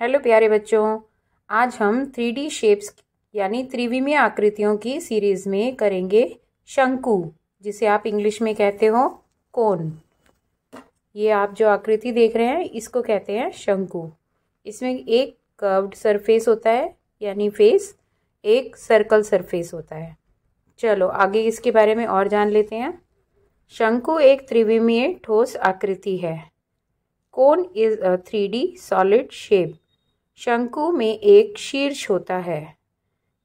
hello प्यारे बच्चों आज हम थ्री डी शेप्स यानी त्रिविमीय आकृतियों की सीरीज में करेंगे शंकु जिसे आप इंग्लिश में कहते हो कोन ये आप जो आकृति देख रहे हैं इसको कहते हैं शंकु इसमें एक कर्व्ड सरफेस होता है यानी फेस एक सर्कल सरफेस होता है चलो आगे इसके बारे में और जान लेते हैं शंकु एक त्रिविमीय ठोस आकृति है cone is a three D solid shape शंकु में एक शीर्ष होता है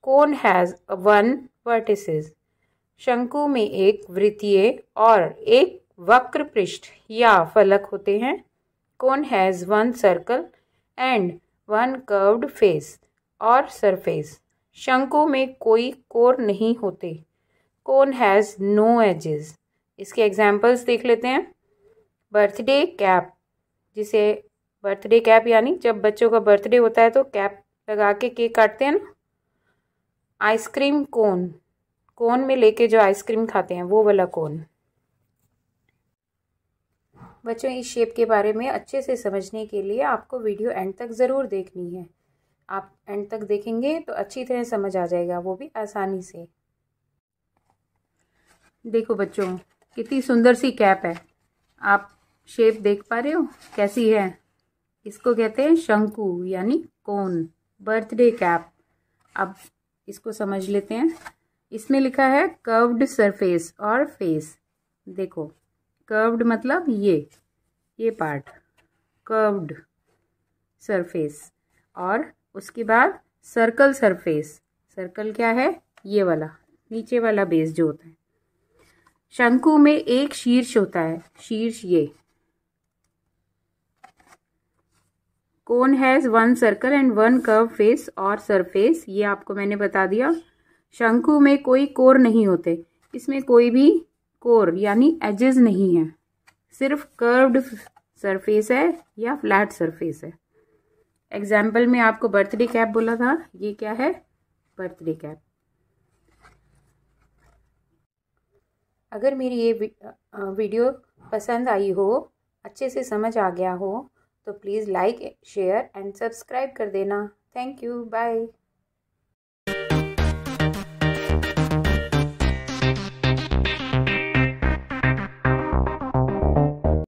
कोन हैज़ वन वर्टिसेस शंकु में एक वृत्तीय और एक वक्र पृष्ठ या फलक होते हैं cone has one circle and one curved face और सरफेस शंकु में कोई कोर नहीं होते कोन हैज़ नो एजेस इसके एग्जाम्पल्स देख लेते हैं बर्थडे कैप जिसे बर्थडे कैप यानी जब बच्चों का बर्थडे होता है तो कैप लगा के केक काटते हैं ना आइसक्रीम कोन कोन में लेके जो आइसक्रीम खाते हैं वो वाला कोन बच्चों इस शेप के बारे में अच्छे से समझने के लिए आपको वीडियो एंड तक ज़रूर देखनी है आप एंड तक देखेंगे तो अच्छी तरह समझ आ जाएगा वो भी आसानी से देखो बच्चों कितनी सुंदर सी कैप है आप शेप देख पा रहे हो कैसी है इसको कहते हैं शंकु यानी कोन बर्थडे कैप अब इसको समझ लेते हैं इसमें लिखा है कर्व्ड सरफेस और फेस देखो कर्व्ड मतलब ये ये पार्ट कर्व्ड सरफेस और उसके बाद सर्कल सरफेस सर्कल क्या है ये वाला नीचे वाला बेस जो होता है शंकु में एक शीर्ष होता है शीर्ष ये cone has one circle and one curve face और सरफेस ये आपको मैंने बता दिया शंकु में कोई कोर नहीं होते इसमें कोई भी कोर यानी एजेस नहीं है सिर्फ कर्व्ड सरफेस है या फ्लैट सरफेस है एग्जाम्पल में आपको बर्थडे कैप बोला था ये क्या है बर्थडे कैप अगर मेरी ये वीडियो पसंद आई हो अच्छे से समझ आ गया हो तो please like share and subscribe कर देना थैंक यू बाय